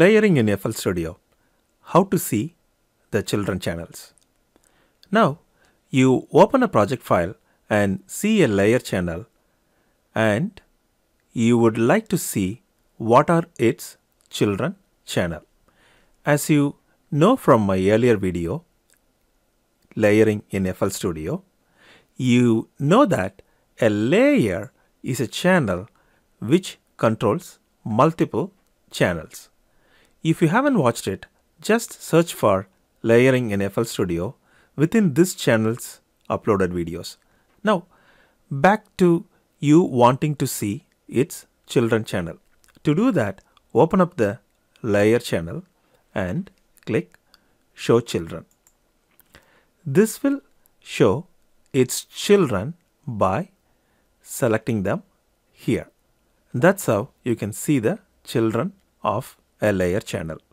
Layering in FL Studio, how to see the children channels. Now, you open a project file and see a layer channel and you would like to see what are its children channel. As you know from my earlier video, layering in FL Studio, you know that a layer is a channel which controls multiple channels. If you haven't watched it, just search for layering in FL Studio within this channel's uploaded videos. Now, back to you wanting to see its children channel. To do that, open up the layer channel and click show children. This will show its children by selecting them here. That's how you can see the children of a layer channel.